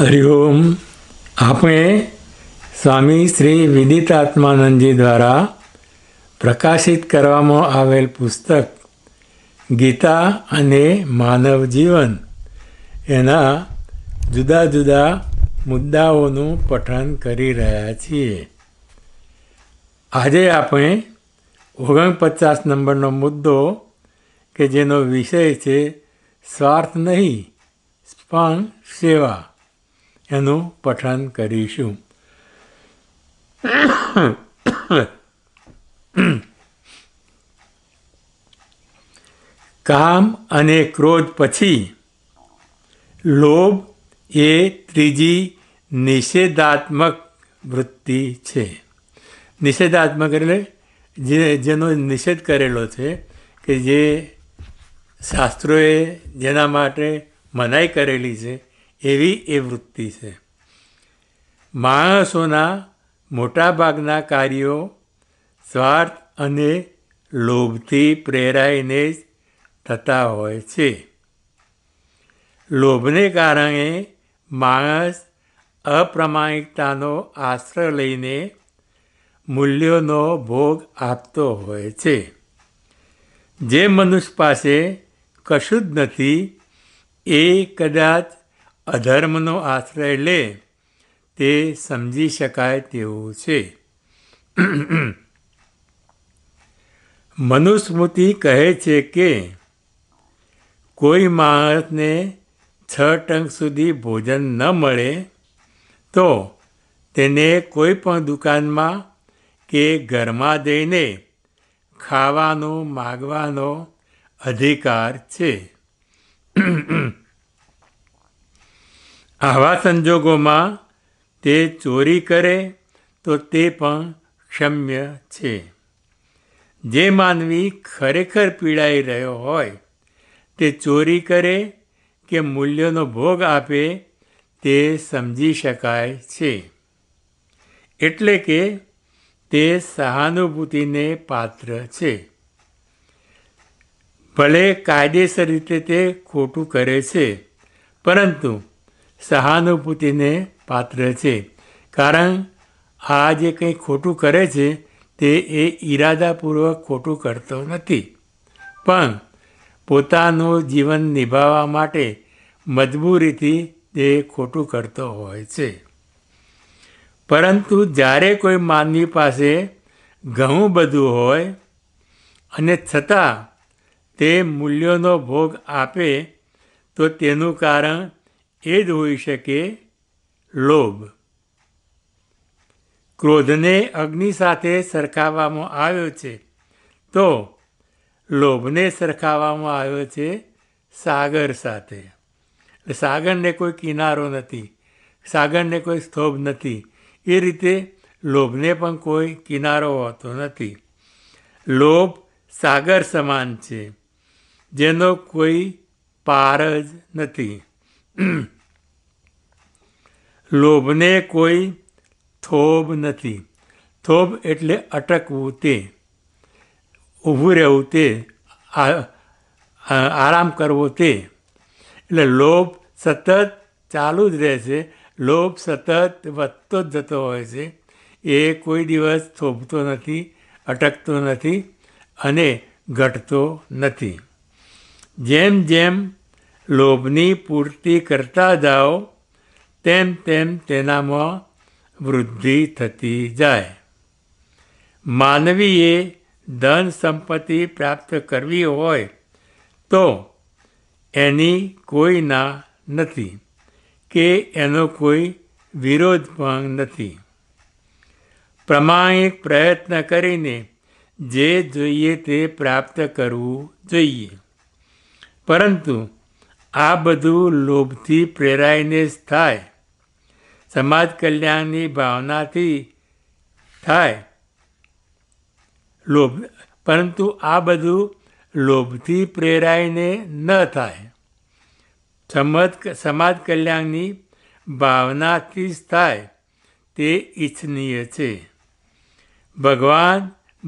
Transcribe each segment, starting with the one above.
હરિઓમ આપણે સ્વામી શ્રી વિદિતાત્માનંદજી દ્વારા પ્રકાશિત કરવામાં આવેલ પુસ્તક ગીતા અને માનવ જીવન એના જુદા જુદા મુદ્દાઓનું પઠન કરી રહ્યા છીએ આજે આપણે ઓગણપચાસ નંબરનો મુદ્દો કે જેનો વિષય છે સ્વાર્થ નહીં પણ સેવા એનું પઠન કરીશું કામ અને ક્રોધ પછી લોભ એ ત્રીજી નિષેધાત્મક વૃત્તિ છે નિષેધાત્મક એટલે જે જેનો નિષેધ કરેલો છે કે જે શાસ્ત્રોએ જેના માટે મનાઈ કરેલી છે એવી એ વૃત્તિ છે માણસોના મોટાભાગના કાર્યો સ્વાર્થ અને લોભથી પ્રેરાઈને જ થતા હોય છે લોભને કારણે માણસ અપ્રમાણિકતાનો આશ્રય લઈને મૂલ્યોનો ભોગ આપતો હોય છે જે મનુષ્ય પાસે કશું જ નથી એ કદાચ અધર્મનો આશ્રય લે તે સમજી શકાય તેવું છે મનુસ્મૃતિ કહે છે કે કોઈ માણસને છ ટંક સુધી ભોજન ન મળે તો તેને કોઈ પણ દુકાનમાં કે ઘરમાં જઈને ખાવાનો માગવાનો અધિકાર છે આવા સંજોગોમાં તે ચોરી કરે તો તે પણ ક્ષમ્ય છે જે માનવી ખરેખર પીડાઈ રહ્યો હોય તે ચોરી કરે કે મૂલ્યનો ભોગ આપે તે સમજી શકાય છે એટલે કે તે સહાનુભૂતિને પાત્ર છે ભલે કાયદેસર રીતે તે ખોટું કરે છે પરંતુ સહાનુભૂતિને પાત્ર છે કારણ આ જે કંઈ ખોટું કરે છે તે એ ઈરાદાપૂર્વક ખોટું કરતો નથી પણ પોતાનું જીવન નિભાવવા માટે મજબૂરીથી તે ખોટું કરતો હોય છે પરંતુ જ્યારે કોઈ માનવી પાસે ઘણું બધું હોય અને છતાં તે મૂલ્યોનો ભોગ આપે તો તેનું કારણ એ જ હોઈ શકે લોભ ક્રોધને અગ્નિ સાથે સરખાવવામાં આવ્યો છે તો લોભને સરખાવવામાં આવ્યો છે સાગર સાથે સાગરને કોઈ કિનારો નથી સાગરને કોઈ સ્તોભ નથી એ રીતે લોભને પણ કોઈ કિનારો હોતો નથી લોભ સાગર સમાન છે જેનો કોઈ પાર જ નથી લોભને કોઈ થોભ નથી થોભ એટલે અટકવું તે ઊભું રહેવું તે આરામ કરવો તે એટલે લોભ સતત ચાલુ જ રહે છે લોભ સતત વધતો જ જતો હોય છે એ કોઈ દિવસ થોભતો નથી અટકતો નથી અને ઘટતો નથી જેમ જેમ લોભની પૂર્તિ કરતા જાઓ તેમ તેમ તેનામાં વૃદ્ધિ થતી જાય માનવીએ ધન સંપત્તિ પ્રાપ્ત કરવી હોય તો એની કોઈ ના નથી કે એનો કોઈ વિરોધ પણ નથી પ્રમાણિક પ્રયત્ન કરીને જે જોઈએ તે પ્રાપ્ત કરવું જોઈએ પરંતુ આ બધું લોભથી પ્રેરાઈને જ થાય સમાજ કલ્યાણની ભાવનાથી થાય લોભ પરંતુ આ બધું લોભથી પ્રેરાઈને ન થાય સમજ સમાજ કલ્યાણની ભાવનાથી જ થાય તે ઇચ્છનીય છે ભગવાન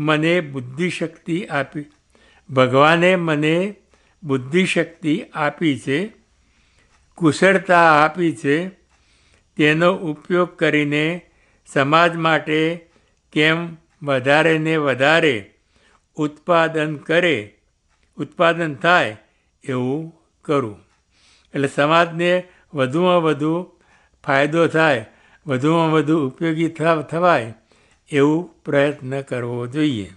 મને બુદ્ધિશક્તિ આપી ભગવાને મને બુદ્ધિશક્તિ આપી છે કુશળતા આપી છે તેનો ઉપયોગ કરીને સમાજ માટે કેમ વધારે ને વધારે ઉત્પાદન કરે ઉત્પાદન થાય એવું કરું એટલે સમાજને વધુમાં વધુ ફાયદો થાય વધુમાં વધુ ઉપયોગી થવાય એવું પ્રયત્ન કરવો જોઈએ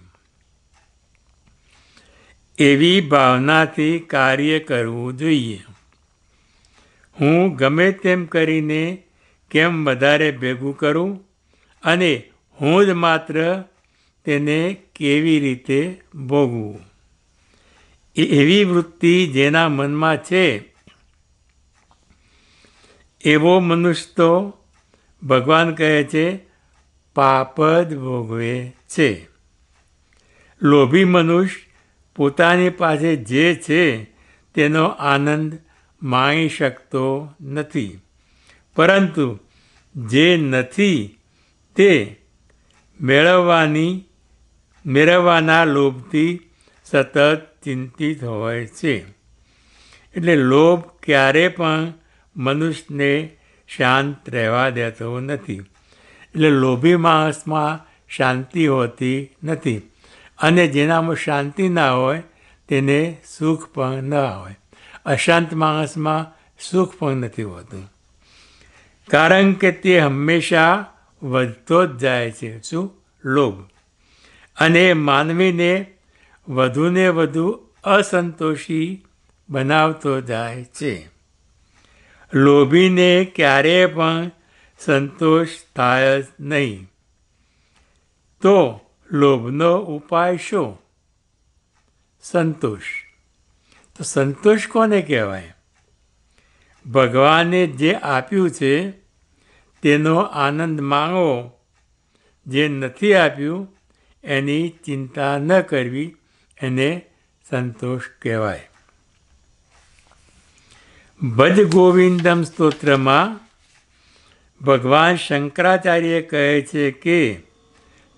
એવી ભાવનાથી કાર્ય કરવું જોઈએ હું ગમે તેમ કરીને કેમ વધારે ભેગું કરું અને હું જ માત્ર તેને કેવી રીતે ભોગવું એવી વૃત્તિ જેના મનમાં છે એવો મનુષ્ય તો ભગવાન કહે છે પાપ જ ભોગવે છે લોભી મનુષ્ય પોતાની પાસે જે છે તેનો આનંદ માણી શકતો નથી પરંતુ જે નથી તે મેળવવાની મેળવવાના લોભથી સતત ચિંતિત હોય છે એટલે લોભ ક્યારે પણ મનુષ્યને શાંત રહેવા દેતો નથી એટલે લોભી માણસમાં શાંતિ હોતી નથી અને જેનામાં શાંતિ ના હોય તેને સુખ પણ ન હોય અશાંત માણસમાં સુખ પણ નથી હોતું કારણ કે તે હંમેશા વધતો જ જાય છે શું લોભ અને માનવીને વધુને વધુ અસંતોષી બનાવતો જાય છે લોભીને ક્યારેય પણ સંતોષ થાય જ નહીં તો લોભનો ઉપાય શું સંતોષ તો સંતોષ કોને કહેવાય ભગવાને જે આપ્યું છે તેનો આનંદ માણવો જે નથી આપ્યું એની ચિંતા ન કરવી એને સંતોષ કહેવાય ભજ ગોવિંદમ સ્તોત્રમાં ભગવાન શંકરાચાર્ય કહે છે કે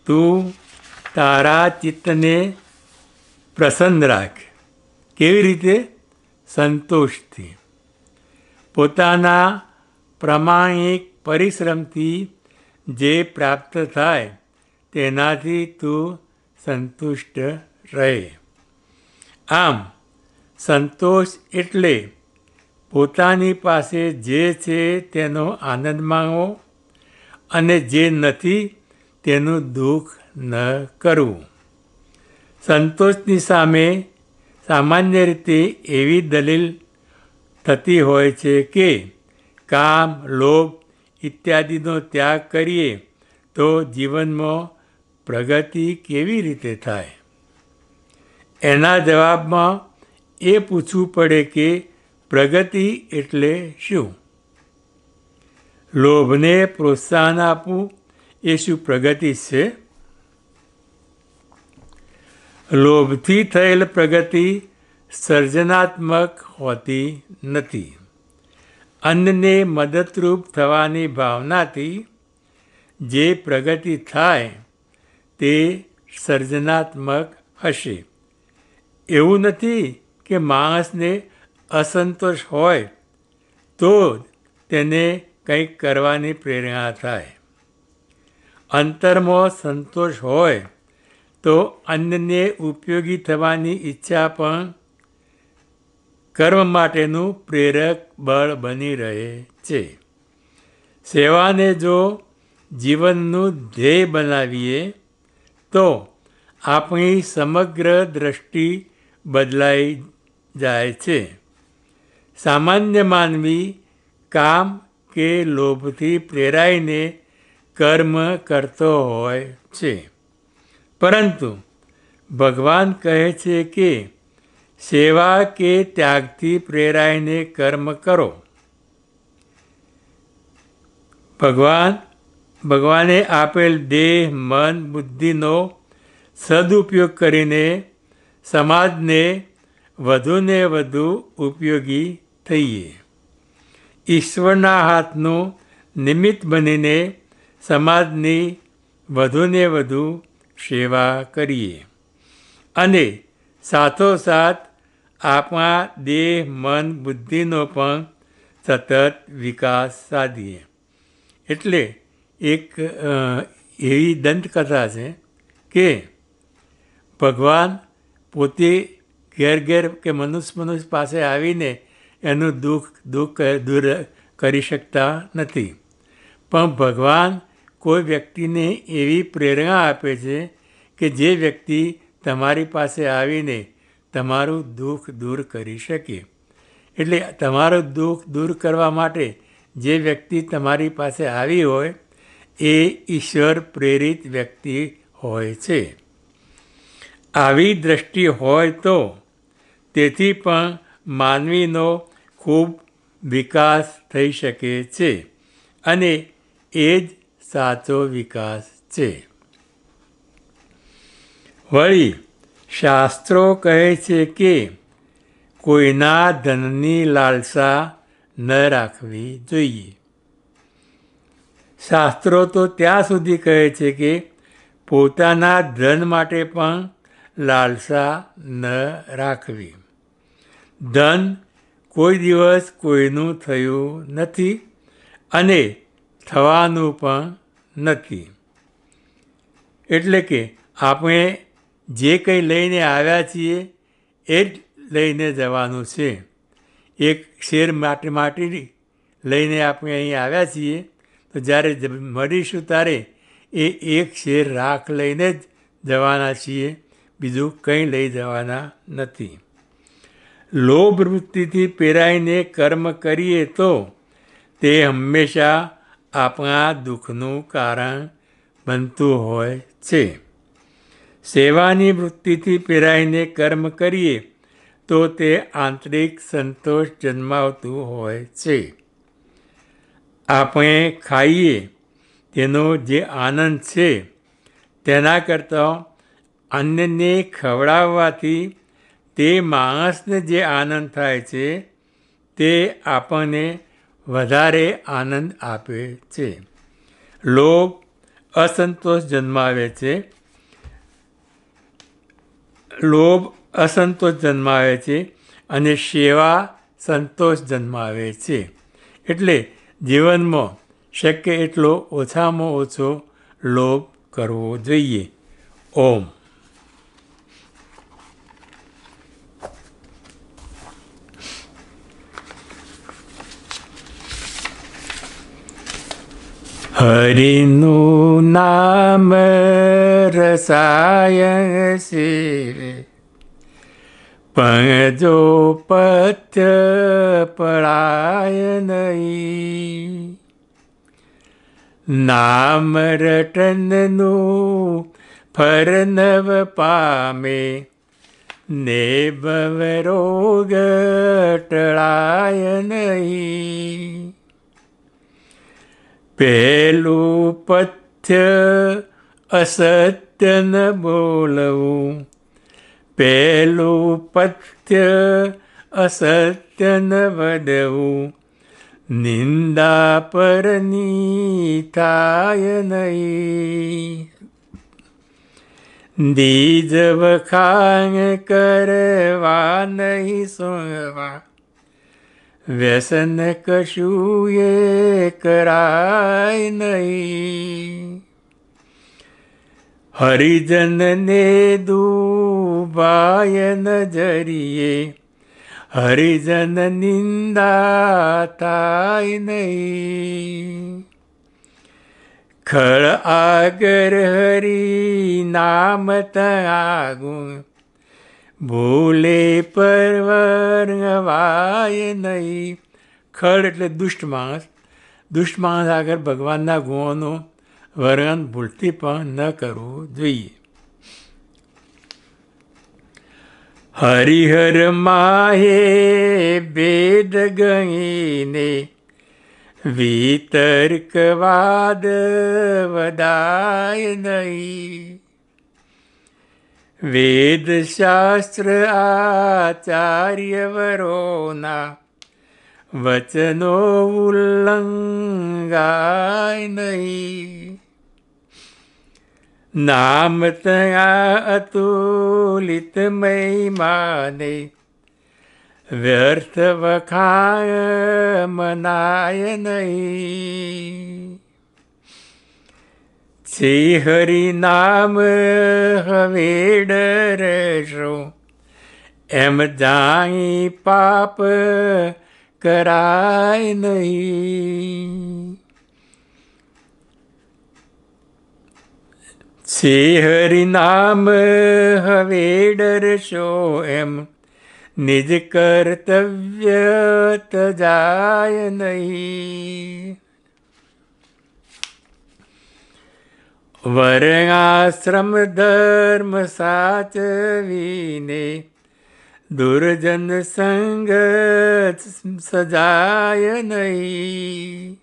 તું તારા ચિત્તને પ્રસન્ન રાખ કેવી રીતે સંતોષથી પોતાના પ્રમાણિક પરિશ્રમથી જે પ્રાપ્ત થાય તેનાથી તું સંતુષ્ટ રહે આમ સંતોષ એટલે પોતાની પાસે જે છે તેનો આનંદ માણવો અને જે નથી તેનું દુઃખ ન કરવું સંતોષની સામે સામાન્ય રીતે એવી દલીલ થતી હોય છે કે કામ લોભ ઇત્યાદિનો ત્યાગ કરીએ તો જીવનમાં પ્રગતિ કેવી રીતે થાય એના જવાબમાં એ પૂછવું પડે કે પ્રગતિ એટલે શું લોભને પ્રોત્સાહન આપવું એ શું પ્રગતિ છે લોભથી થયેલ પ્રગતિ સર્જનાત્મક હોતી નથી અન્નને મદદરૂપ થવાની ભાવનાથી જે પ્રગતિ થાય તે સર્જનાત્મક હશે એવું નથી કે માણસને અસંતોષ હોય તો તેને કંઈક કરવાની પ્રેરણા થાય અંતરમાં સંતોષ હોય તો અન્યને ઉપયોગી થવાની ઈચ્છા પણ કર્મ માટેનું પ્રેરક બળ બની રહે છે સેવાને જો જીવનનું ધ્યેય બનાવીએ તો આપણી સમગ્ર દ્રષ્ટિ બદલાઈ જાય છે સામાન્ય માનવી કામ કે લોભથી પ્રેરાઈને કર્મ કરતો હોય છે પરંતુ ભગવાન કહે છે કે સેવા કે ત્યાગથી પ્રેરાઈને કર્મ કરો ભગવાન ભગવાને આપેલ દેહ મન બુદ્ધિનો સદુપયોગ કરીને સમાજને વધુને વધુ ઉપયોગી થઈએ ઈશ્વરના હાથનું નિમિત્ત બનીને સમાજની વધુને વધુ સેવા કરીએ અને સાથોસાથ આપણા દેહ મન બુદ્ધિનો પણ સતત વિકાસ સાધીએ એટલે એક એવી દંતકથા છે કે ભગવાન પોતે ઘેર ઘેર કે મનુષ્ય મનુષ્ય પાસે આવીને એનું દુઃખ દુઃખ દૂર કરી શકતા નથી પણ ભગવાન કોઈ વ્યક્તિને એવી પ્રેરણા આપે છે કે જે વ્યક્તિ તમારી પાસે આવીને તમારું દુઃખ દૂર કરી શકે એટલે તમારું દુઃખ દૂર કરવા માટે જે વ્યક્તિ તમારી પાસે આવી હોય એ ઈશ્વર પ્રેરિત વ્યક્તિ હોય છે આવી દ્રષ્ટિ હોય તો તેથી પણ માનવીનો ખૂબ વિકાસ થઈ શકે છે અને એ જ સાચો વિકાસ છે વળી શાસ્ત્રો કહે છે કે કોઈના ધનની લાલસા ન રાખવી જોઈએ શાસ્ત્રો તો ત્યાં સુધી કહે છે કે પોતાના ધન માટે પણ લાલસા ન રાખવી ધન કોઈ દિવસ કોઈનું થયું નથી અને થવાનું પણ નથી એટલે કે આપણે જે કંઈ લઈને આવ્યા છીએ એ જ લઈને જવાનું છે એક શેર માટે માટી લઈને આપણે અહીં આવ્યા છીએ તો જ્યારે મળીશું ત્યારે એ એક શેર રાખ લઈને જ જવાના છીએ બીજું કંઈ લઈ જવાના નથી લોભ વૃત્તિથી પ્રેરાઈને કર્મ કરીએ તો તે હંમેશા આપણા દુઃખનું કારણ બનતું હોય છે સેવાની વૃત્તિથી પ્રેરાઈને કર્મ કરીએ તો તે આંતરિક સંતોષ જન્માવતું હોય છે આપણે ખાઈએ તેનો જે આનંદ છે તેના કરતાં અન્યને ખવડાવવાથી તે માણસને જે આનંદ થાય છે તે આપણને વધારે આનંદ આપે છે લોભ અસંતોષ જન્માવે છે લોભ અસંતોષ જન્માવે છે અને સેવા સંતોષ જન્માવે છે એટલે જીવનમાં શક્ય એટલો ઓછામાં ઓછો લોભ કરવો જોઈએ ઓમ हरि नु नाम रसाय से पत्य पलाय नय नाम रटनू फरनव पामे नेभवरोगाय नयी पेलुपथ्य असत्यन असत्य न असत्यन पहलूपथ्य असत्य न बदौ निन्दापरीय नह दीज करवा नहि सुवा વ્યસન કશું એ કરાય નહીં હરિજનને દુબાય નજરીએ હરિજન નિંદા થાય નહીં ખળ આગર હરી નામ તગું ભૂલે પરવર ગવાય નહીં ખડ એટલે દુષ્ટ માણસ દુષ્ટ માણસ આગળ ભગવાનના ગુણોનું વર્ણન ભૂલથી પણ ન કરવું જોઈએ હરિહર માહે ભેદ ગણીને વિતર્કવાદ વદાય નહીં वेदशास्त्र आचार्यवरोना नै नामया अतुलितमयि माने व्यर्थवखाय मनायनय શ્રી હરિ નામ હવે ડરશો એમ જાઈ પાપ કરાય નહીં શ્રી હરિ નામ હવે ડરશો એમ નિજ કર્તવ્ય તજાય નહીં વર્ણાશ્રમ ધર્મ સાચવીને દુર્જન સંગ સજાય નહીં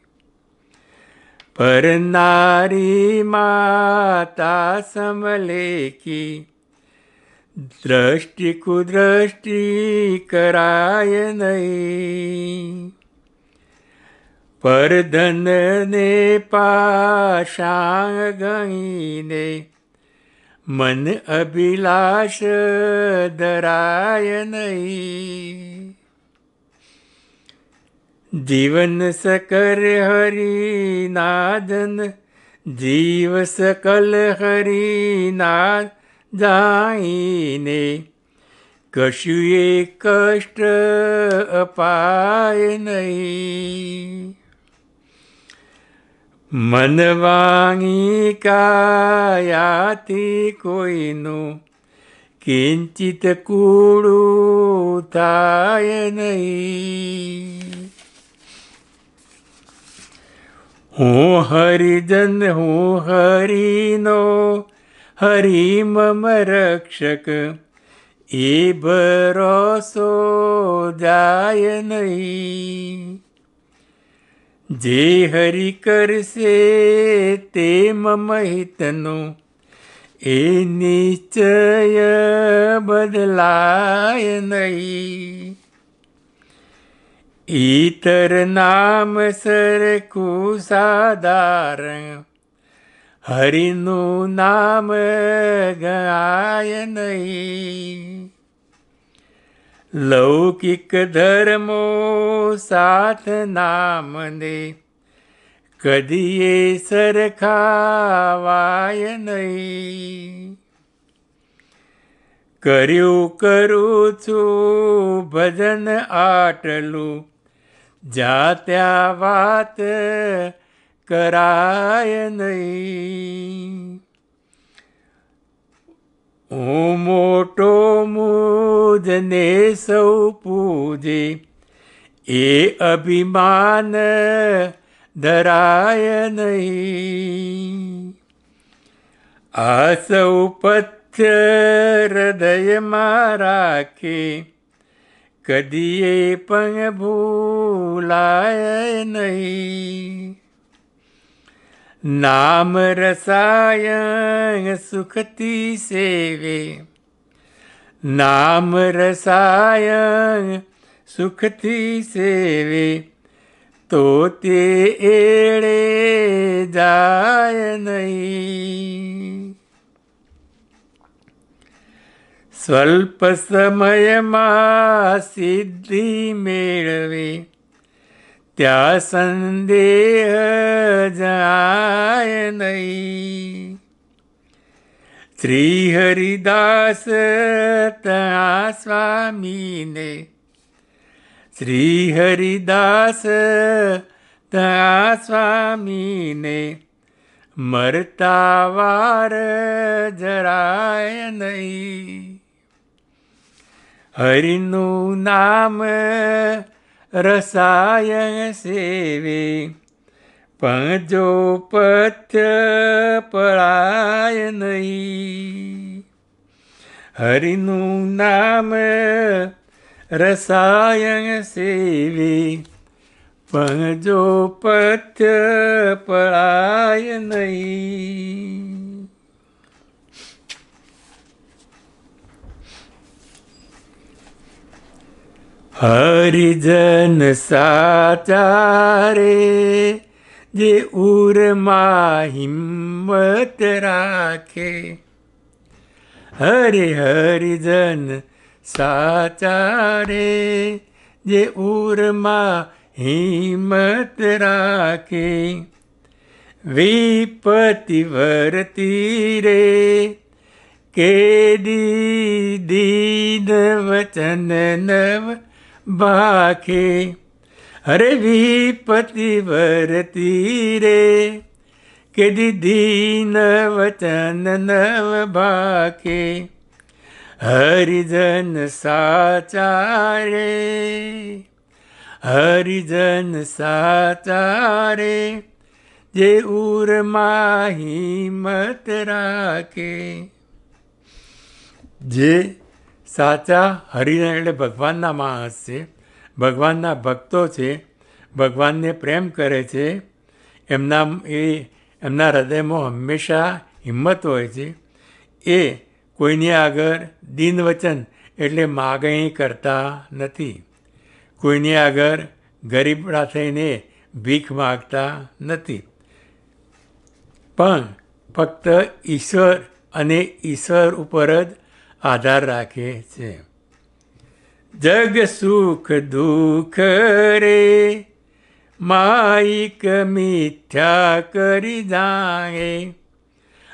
પર નારી માતા સમલેખી દ્રષ્ટિ કુદ્રષ્ટિ કરાય નહીં પરધનને પાશાંગ ગણીને મન અભિલાષ ધરાય નહીં જીવન સકર હરિનાદન જીવ સકલ હરિનાદ જાઈને કશુએ કષ્ટ અપાય નહીં මනවාගීකායාති කොයිනු කිංචිතකුඩු තායනයි હું હરિજન હું હરિનો હરિ મમ રક્ષક એ ભરોસો જાય નહીં જે હરિ કરશે તે મહિતનો એ નિશ્ચય બદલાય નહીં ઈતર નામ સરખું સાધારણ હરિનું નામ ગાય નહીં લૌકિક ધર્મો સાથ નામ દે કદીએ સરખાવાય નહીં કર્યું કરું છું ભજન આટલું જાત્યા વાત કરાય નહીં હું ભોજને સૌ પૂજે એ અભિમાન ધરાય નહીં આ સૌ પથ્ય હૃદયમાં રાખે કદીએ પણ ભૂલાય નહીં નામ રસાય સુખતી સેવે નામ રસાય સુખથી સેવે તો તે એળે જાય નહીં સ્વલ્પ સમયમાં સિદ્ધિ મેળવે ત્યાં સંદેહ જાય નહીં શ્રી હરિદાસ તા સ્વામીને શ્રી હરિદાસ તા સ્વામીને મરતા વાર જરાય નહીં હરિનું નામ રસાય સેવે પણ જો પથ્ય પળાય નહીં હરિનું નામ રસાયણ સેવી પણ જો પથ્ય પળાય નહીં હરિજન સાચારે जे उर हिम्मत राखे हरे हरि जन साचा रे जे उर हिम्मत राखे विपति भरती रे केडी दीन वचन नव बाखे અરે વિપતિ વરતી રે કે દીદી વચન નવ ભાકે હરિજન સાચારે હરિજન સાચારે જે ઉરમાં હિંમત રાખે જે સાચા હરિજન એટલે ભગવાનના માણસ છે ભગવાનના ભક્તો છે ભગવાનને પ્રેમ કરે છે એમના એ એમના હૃદયમાં હંમેશા હિંમત હોય છે એ કોઈની આગળ દિનવચન એટલે માગણી કરતા નથી કોઈની આગળ ગરીબડા થઈને ભીખ માગતા નથી પણ ફક્ત ઈશ્વર અને ઈશ્વર ઉપર જ આધાર રાખે છે જગ સુખ દુઃખ રે માઈક મિથ્યા કરી જાએ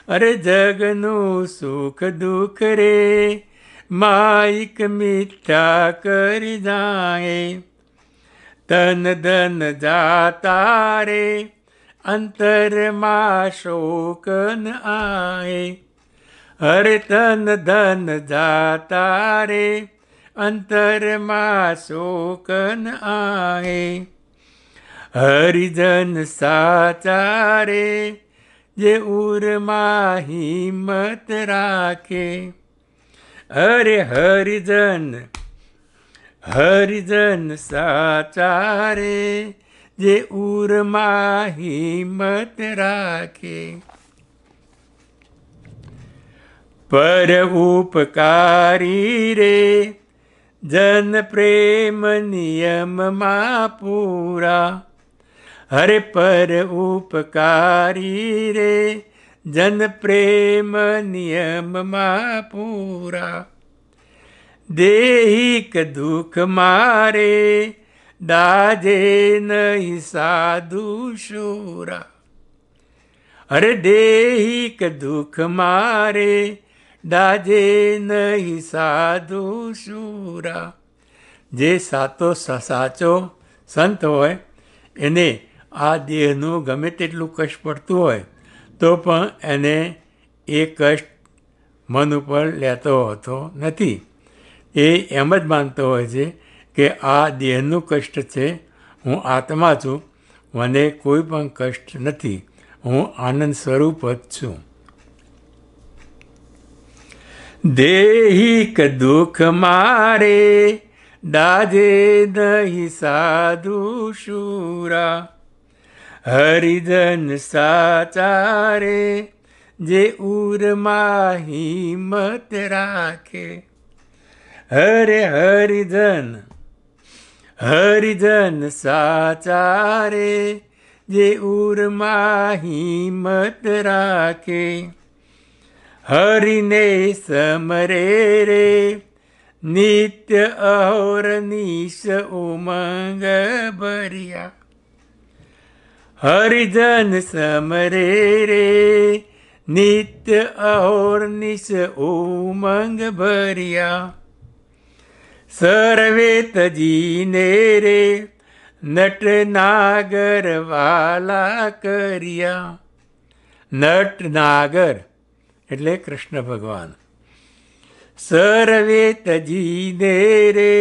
અરે જગનું સુખ દુઃખ રે માઈક મિથ્યા કરી જાએ તન ધન જાતા રે અંતરમાં શોકન આએ હરે તન ધન જાતા રે અંતરમાં શોકન આએ હરિજન સાચારે જે ઉરમાં હિંમત રાખે અરે હરિજન હરિજન સાચારે જે ઉરમાં હિંમત રાખે પર ઉપકારી રે જન પ્રેમ નિયમમાં પૂરા હરે પર ઉપકારી રે જન પ્રેમ નિયમમાં પૂરા દેહિક દુઃખ મારે દાજે નહીં સાધુ શૂરા હરે દેહિક દુઃખ મારે ડાજે નહીં સાધુ શૂરા જે સાતો સાચો સંત હોય એને આ દેહનું ગમે તેટલું કષ્ટ પડતું હોય તો પણ એને એ કષ્ટ મન ઉપર લેતો હોતો નથી એ એમ જ માનતો હોય છે કે આ દેહનું કષ્ટ છે હું આત્મા છું મને કોઈ પણ કષ્ટ નથી હું આનંદ સ્વરૂપ જ છું દેહિક દુઃખ મારે દાજે નહીં સાધુ શૂરા હરિજન સાચારે જે ઉરમાં હિંમત રાખે હરે હરિજન હરિજન સાચારે જે ઉરમાં હિંમત રાખે હરિને સમરે રે નિત્ય અહોર નિશ ઉમંગ ભર્યા હરિજન સમરે રે નિત્ય અહોર નિશ ઉમંગ ભર્યા સર્વેત જીને રે નટ નાગર વાલા કર્યા નટ નાગર એટલે કૃષ્ણ ભગવાન સર્વે તજીને રે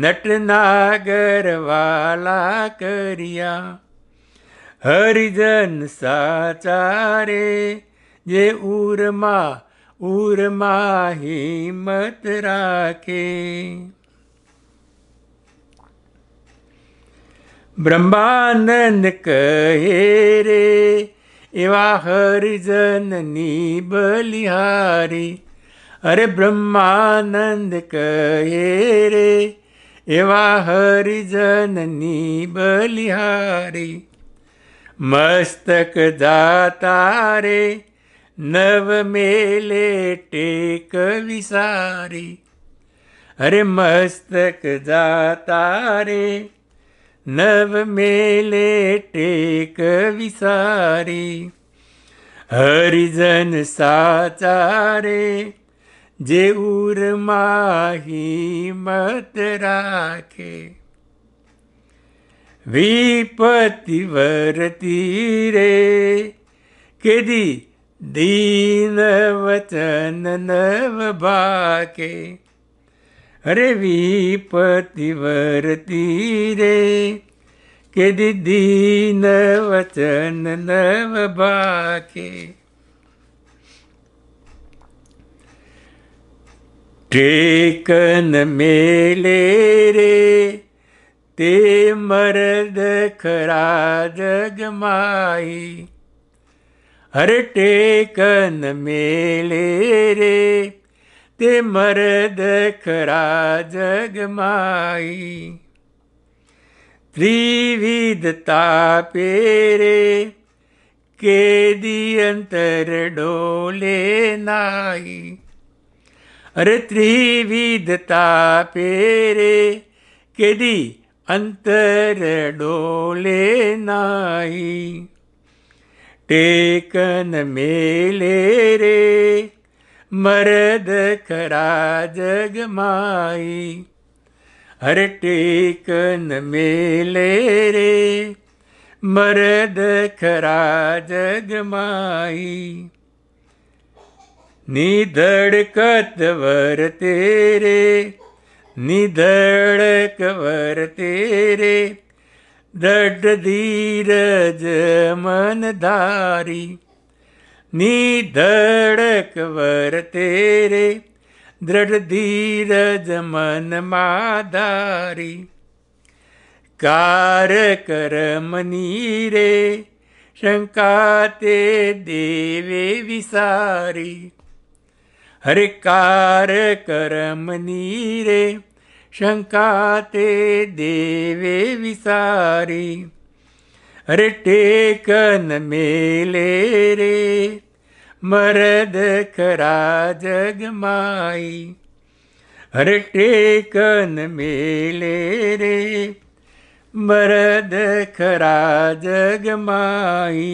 નટનાગર વાલા કર્યા હરિજન સાચારે જે ઉરમાં ઉરમાં હિંમત રાખે બ્રહ્માનંદ કહે રે એવા હરિજનની બલિહારી અરે બ્રહ્માનંદ કહે રે એવા હરિજનની બલિહારી મસ્તક દાતા રે નવ મેલે ટેક વિસારી અરે મસ્તક દાતા રે નવ મેલે ટેક વિસારી હરિજન સાચારે જે ઉરમાં હિંમત રાખે વિપતિ વરતી રે કેદી દીન વચન નવ ભાકે અરે વિપતિવરતી રે કે દીદી વચન નવ બાકે ટેકન મેલે રે તે મરદ ખરા જગમાઈ હરે ટેકન મેલે રે તે મરદ ખરા જગમાઈ ત્રિવિધતા પેરે કેદી અંતર ડોલે નાઈ અરે ત્રિવિધતા પેરે કેદી અંતર ડોલે નાઈ ટેકન મેલે રે મરદ કરા જગમાઈ હર ટેકન મેલે રે મરદ ખરા જગમાઈ નિધડકત વર્તે રે નિધડક વર્તે રે દઢ ધીરજ મન ધારી નિધડક વર્તે રે દ્રઢ ધીરજ મનમાં ધારી કાર કરમની રે શંકા તે દેવે વિસારી હરે કાર કરમની રે શંકા તે દેવે વિસારી अरे टेकन मेले रे मरद खरा जगमाई अरे टेकन मेले रे मरद खरा जगमाई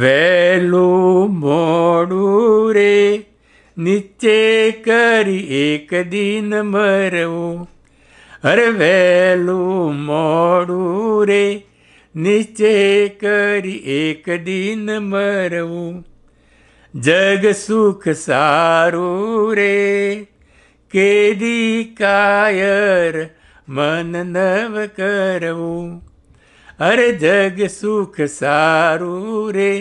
વહેલું મોડું રે નીચે કરી એક દિન મરવું અરે વહેલું મોડું રે નિશ્ચય કરી એક દિન મરવું જગ સુખ સારું રે કેદી કાયર મન નવ કરવું અરે જગ સુખ સારું રે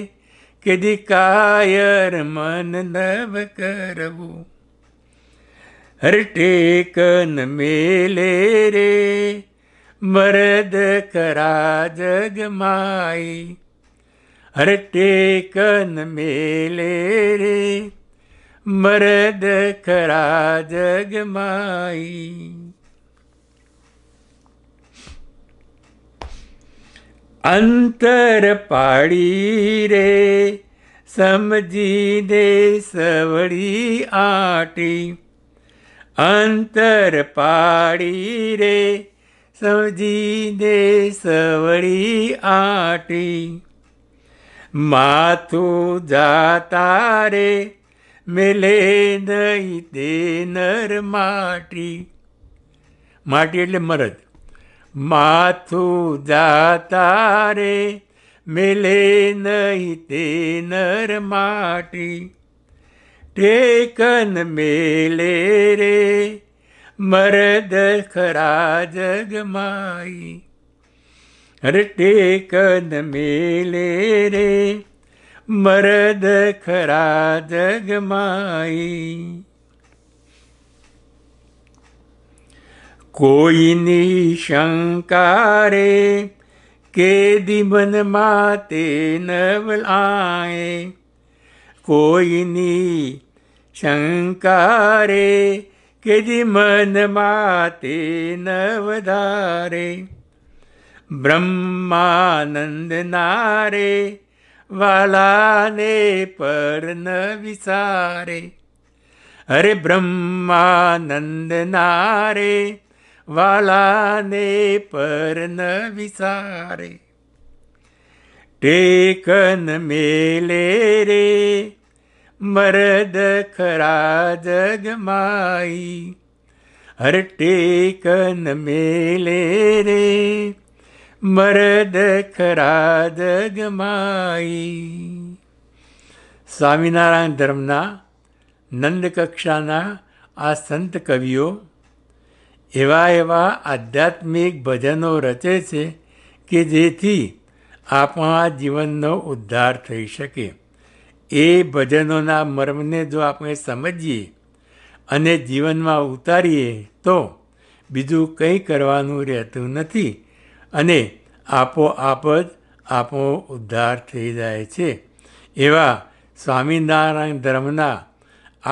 કેદી કાયર મન નવ કરવું हर टेकन मेले रे मरद करा जग माई हर टेकन मेले रे मरद करा जग माई अंतर पाड़ी रे समझी दे सवड़ी आटी અંતર પાડી રે સમજી દે સવળી આટી માથું જાતા રે મેલે નહીં તે નર માટી માટી એટલે મરદ માથું જાતા રે મેલે નહીં તે નર માટી टेकन मेले रे मरद खरा जग माई अरे टेकन मेले रे मरद खरा जग माई कोई नी निशंकारे के दी मन माते नवल कोई नी શંકારે કે જી મનમાં તે ન વધારે બ્રહ્માનંદ નારે વાલાને પર ન વિસારે અરે બ્રહ્માનંદ નારે વાલાને પર ન વિસારે ટેકન મેલે રે મરદ ખરા જગમાઈ હર ટેકન મેલે રે મરદ ખરા જગમાઈ સ્વામિનારાયણ ધર્મના નંદકક્ષાના આ સંત કવિઓ એવા એવા આધ્યાત્મિક ભજનો રચે છે કે જેથી આપણા જીવનનો ઉદ્ધાર થઈ શકે એ ભજનોના મર્મને જો આપણે સમજીએ અને જીવનમાં ઉતારીએ તો બીજું કંઈ કરવાનું રહેતું નથી અને આપોઆપ જ આપો ઉદ્ધાર થઈ જાય છે એવા સ્વામિનારાયણ ધર્મના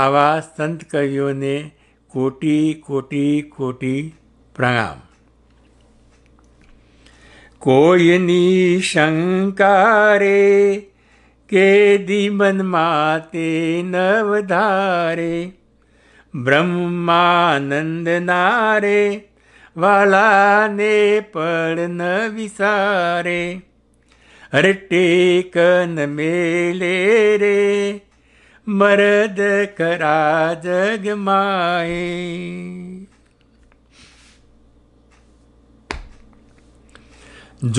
આવા સંત કવિઓને કોટી કોટી કોટી પ્રણામ કોઈની શંકારે के दी मन माते नवधारे ब्रह्मानंद नारे वाला ने पढ़ न विसारे हर टेकन मेले रे मरद करा जग माए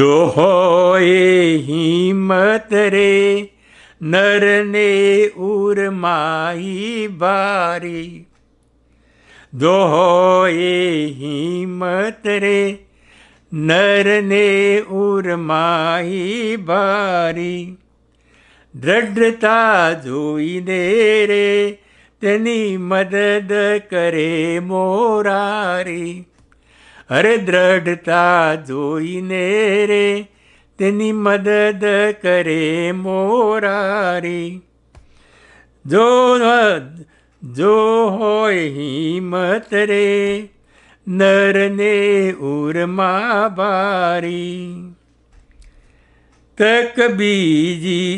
जो होए मत रे નરને ઉરમાઈ ભારી દોહોએ હિંમત રે નરને ઉરમાઈ ભારી દ્રઢતા જોઈને રે તેની મદદ કરે મોરારી અરે દ્રઢતા જોઈને રે તેની મદદ કરે મોરારી જો જો હોય હિંમત રે નરને ઉર્મા બારી તક બીજી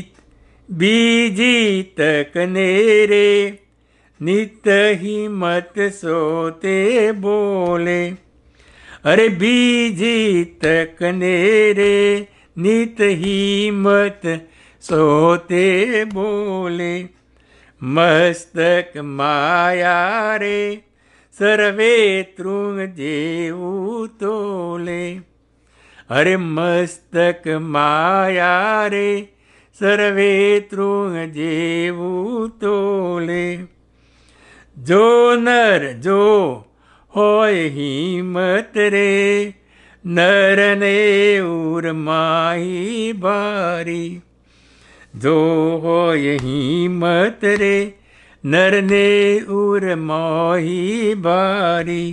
બીજી તકને રે નિત હિંમત સો તે બોલે અરે બીજી તકને રે नित ही मत सोते बोले मस्तक माया रे सर्वे तृंग जेऊ तोले अरे मस्तक माया रे सर्वे तृंग जेऊ तोले जो नर जो होय हिम्मत रे नरने ने उर माही भारी दो हो यही मत रे नरने ने उर माही बारी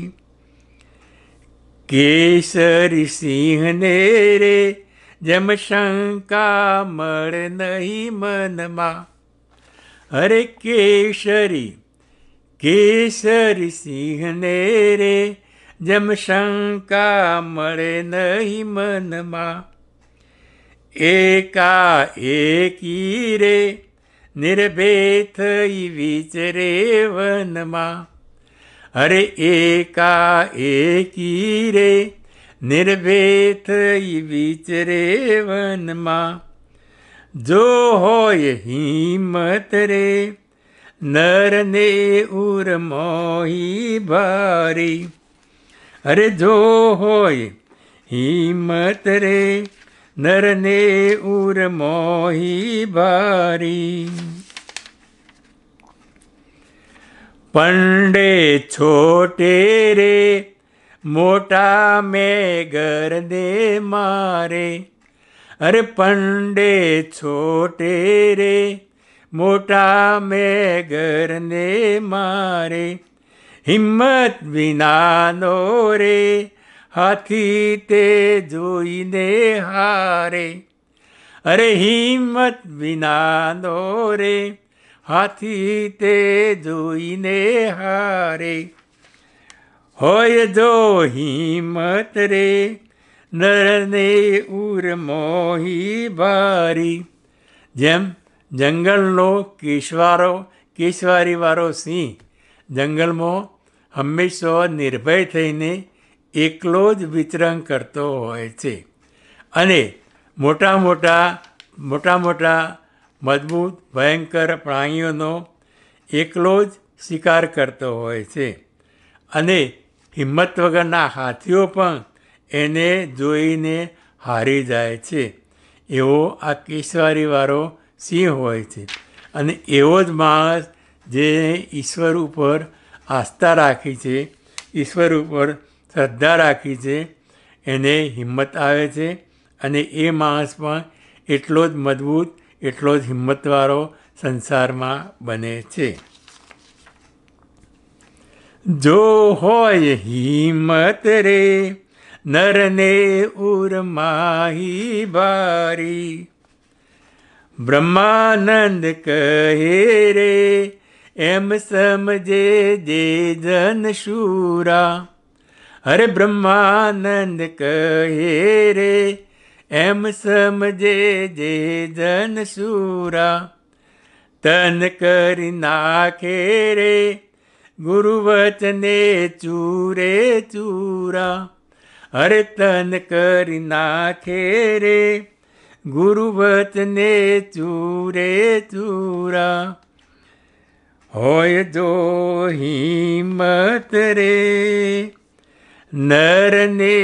केसर सिंह ने रे जम शंका मर नहीं मनमा अरे केसरी केसर सिंह ने रे જેમ શંકા મળે નહીં મનમાં એકા એકી રે નિર્ભે થઈ વિચરે વનમાં અરે એકા એકી રે નિર્ભે થઈ વિચરે વનમાં જો હોય હિંમત રે નરને ઉર્મોહી ભારી અરે જો હોય હિંમત રે નરને ઉર મોહી ભારી પંડે છોટે રે મોટા મેઘરને મારે અરે પંડે છોટે રે મોટા મેઘરને મારે હિંમત વિનાનો રે હાથી તે જોઈને હારે અરે હિંમત વિનાનો રે હાથી તે જોઈને હારે હોય જો હિંમત રે નરને ઉર મોહી ભારી જેમ જંગલનો કેશવારો કેશવારીવાળો સિંહ જંગલમાં હંમેશા નિર્ભય થઈને એકલો જ વિતરણ કરતો હોય છે અને મોટા મોટા મોટા મોટા મજબૂત ભયંકર પ્રાણીઓનો એકલો જ શિકાર કરતો હોય છે અને હિંમત વગરના હાથીઓ પણ એને જોઈને હારી જાય છે એવો આ કેશવારીવાળો સિંહ હોય છે અને એવો જ માણસ જે ઈશ્વર ઉપર આસ્થા રાખી છે ઈશ્વર ઉપર શ્રદ્ધા રાખી છે એને હિંમત આવે છે અને એ માણસ પણ એટલો જ મજબૂત એટલો જ હિંમતવાળો સંસારમાં બને છે જો હોય હિંમત રે નરને માહી બારી બ્રહ્માનંદ કહે રે એમ સમજે જે જન શૂરા હરે બ્રહ્માનંદ કહે રે એમ સમજે જે જન શૂરા તન કરી નાખે રે ગુરુવચને ચૂરે ચૂરા હરે તન કરી નાખે રે ગુરુવચને ચૂરે ચૂરા હોય જો હિંમત રે નરને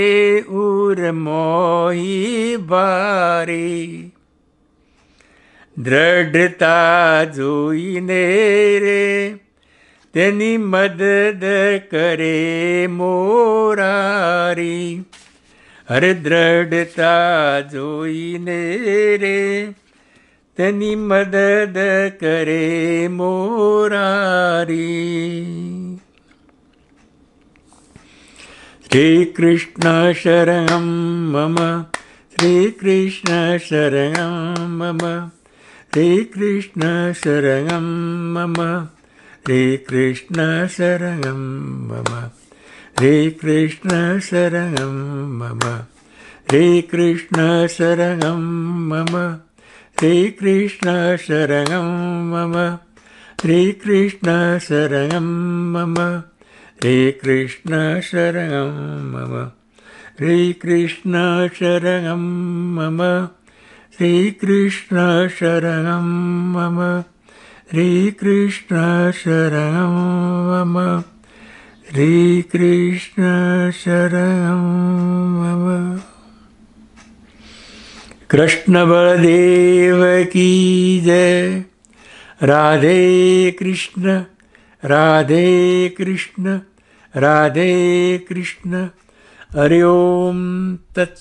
ઉર મોહી ભારી દ્રઢતા જોઈને રે તેની મદદ કરે મોરારી અરે દ્રઢતા જોઈને રે मदद करे हे कृष्ण शरणं मम शरणं मम शरणं मम श्रीकृष्ण शरणं मम श्रीकृष्ण शरणं मम श्रीकृष्ण शरणं मम श्रीकृष्णशरणं मम श्रीकृष्णशरणं मम श्रीकृष्णशरणं मम श्रीकृष्णशरणं मम श्रीकृष्णशरणं मम श्रीकृष्णशरणं मम श्रीकृष्णशरणं मम की जय राधे कृष्ण राधे कृष्ण राधे कृष्ण हरि ओं तत्